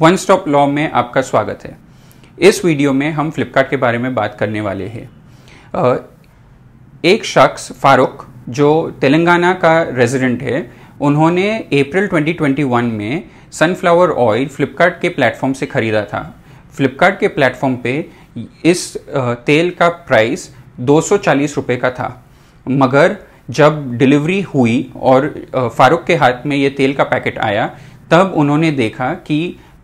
one stop law में आपका स्वागत है इस वीडियो में हम फ्लिपकार्ट के बारे में बात करने वाले हैं एक शख्स फारूक जो तेलंगाना का रेजिडेंट है उन्होंने अप्रैल 2021 में सनफ्लावर ऑयल फ्लिपकार्ट के प्लेटफॉर्म से ख़रीदा था फ्लिपकार्ट के प्लेटफॉर्म पे इस तेल का प्राइस दो सौ का था मगर जब डिलीवरी हुई और फारूक के हाथ में ये तेल का पैकेट आया तब उन्होंने देखा कि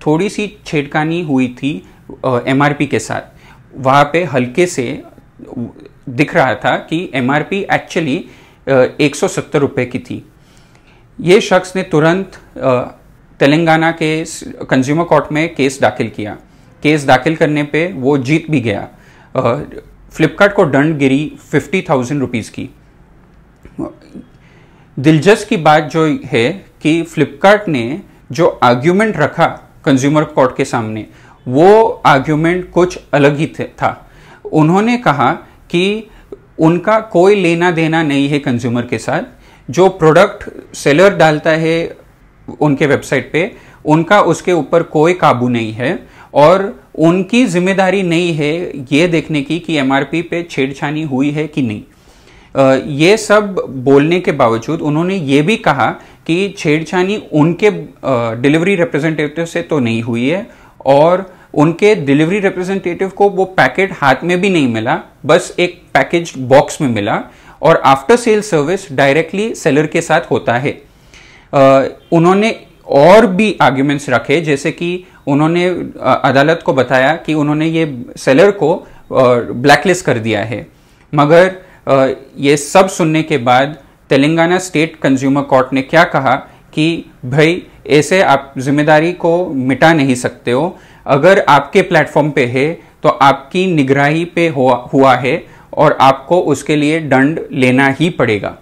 थोड़ी सी छेड़खानी हुई थी एम के साथ वहाँ पे हल्के से दिख रहा था कि एम एक्चुअली एक सौ की थी ये शख्स ने तुरंत तेलंगाना के कंज्यूमर कोर्ट में केस दाखिल किया केस दाखिल करने पे वो जीत भी गया फ्लिपकार्ट को दंड गिरी फिफ्टी थाउजेंड रुपीज़ की दिलचस्प की बात जो है कि फ्लिपकार्ट ने जो आर्ग्यूमेंट रखा कंज्यूमर कोर्ट के सामने वो आर्ग्यूमेंट कुछ अलग ही था उन्होंने कहा कि उनका कोई लेना देना नहीं है कंज्यूमर के साथ जो प्रोडक्ट सेलर डालता है उनके वेबसाइट पे उनका उसके ऊपर कोई काबू नहीं है और उनकी जिम्मेदारी नहीं है ये देखने की कि एमआरपी पे छेड़छानी हुई है कि नहीं ये सब बोलने के बावजूद उन्होंने ये भी कहा कि छेड़छानी उनके डिलीवरी रिप्रेजेंटेटिव से तो नहीं हुई है और उनके डिलीवरी रिप्रेजेंटेटिव को वो पैकेट हाथ में भी नहीं मिला बस एक पैकेज बॉक्स में मिला और after sale service directly seller के साथ होता है उन्होंने और भी आर्ग्यूमेंट्स रखे जैसे कि उन्होंने अदालत को बताया कि उन्होंने ये सेलर को ब्लैकलिस्ट कर दिया है मगर ये सब सुनने के बाद तेलंगाना स्टेट कंज्यूमर कोर्ट ने क्या कहा कि भाई ऐसे आप जिम्मेदारी को मिटा नहीं सकते हो अगर आपके प्लेटफॉर्म पे है तो आपकी निगराही पे हुआ हुआ है और आपको उसके लिए दंड लेना ही पड़ेगा